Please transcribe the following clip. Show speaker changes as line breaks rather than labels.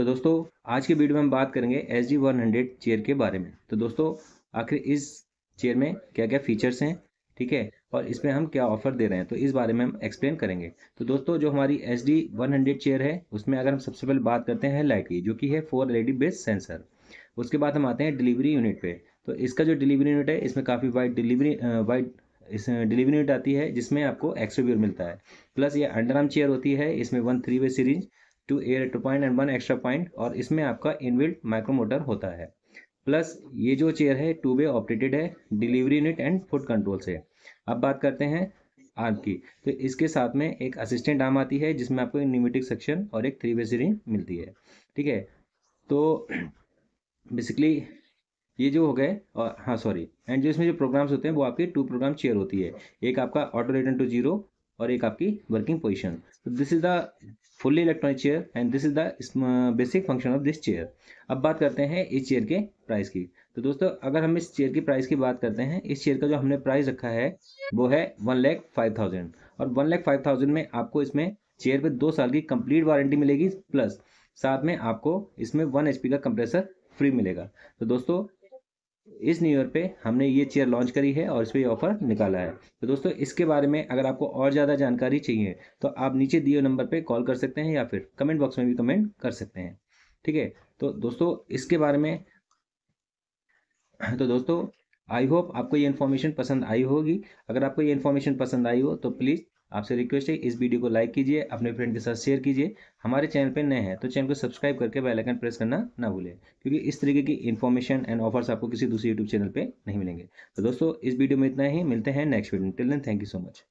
तो दोस्तों आज के वीडियो में हम बात करेंगे S G one hundred chair के बारे में तो दोस्तों आखिर इस चेयर में क्या क्या फीचर्स हैं ठीक है और इसमें हम क्या ऑफर दे रहे हैं तो इस बारे में हम एक्सप्लेन करेंगे तो दोस्तों जो हमारी S D one hundred chair है उसमें अगर हम सबसे पहले बात करते हैं लाइट की जो कि है four L E based sensor उसके बाद हम आते हैं डिलीवरी यूनिट पे तो इसका जो डिलीवरी यूनिट है इसमें काफ़ी वाइड डिलीवरी वाइड इस डिलीवरी यूनिट आती है जिसमें आपको एक्सोव्यूर मिलता है प्लस ये अंडर आर्म चेयर होती है इसमें one three way series two two point and one extra point और इसमें आपका इनबिल्ट माइक्रोमोटर होता है प्लस ये जो चेयर है टू वे ऑपरेटेड है delivery unit and foot control से अब बात करते हैं आर्म की तो इसके साथ में एक असिस्टेंट आर्म आती है जिसमें आपको न्यूमेटिक सेक्शन और एक थ्री वे सीरिंग मिलती है ठीक है तो बेसिकली ये जो हो गए और हाँ सॉरी एंड जो इसमें जो प्रोग्राम्स होते हैं वो आपके टू प्रोग्राम चेयर होती है एक आपका ऑटो रिटर्न टू जीरो और एक आपकी वर्किंग पोजिशन तो this is the fully electronic chair and this is the basic function of this chair अब बात करते हैं इस चेयर के प्राइस की तो दोस्तों अगर हम इस चेयर की प्राइस की बात करते हैं इस चेयर का जो हमने प्राइस रखा है वो है वन लैख फाइव थाउजेंड और वन लैख फाइव थाउजेंड में आपको इसमें चेयर पे दो साल की कंप्लीट वारंटी मिलेगी प्लस साथ में आपको इसमें वन एच का कंप्रेसर फ्री मिलेगा तो दोस्तों इस न्यू ईयर पे हमने ये चेयर लॉन्च करी है और इस पर ऑफर निकाला है तो दोस्तों इसके बारे में अगर आपको और ज़्यादा जानकारी चाहिए तो आप नीचे दिए नंबर पे कॉल कर सकते हैं या फिर कमेंट बॉक्स में भी कमेंट कर सकते हैं ठीक है तो दोस्तों इसके बारे में तो दोस्तों आई होप आपको ये इन्फॉर्मेशन पसंद आई होगी अगर आपको ये इन्फॉर्मेशन पसंद आई हो तो प्लीज़ आपसे रिक्वेस्ट है इस वीडियो को लाइक कीजिए अपने फ्रेंड के साथ शेयर कीजिए हमारे चैनल पर नए हैं तो चैनल को सब्सक्राइब करके बेल आइकन प्रेस करना ना भूलें क्योंकि इस तरीके की इन्फॉर्मेशन एंड ऑफर्स आपको किसी दूसरे यूट्यूब चैनल पर नहीं मिलेंगे तो दोस्तों इस वीडियो में इतना ही मिलते हैं next video till then thank you so much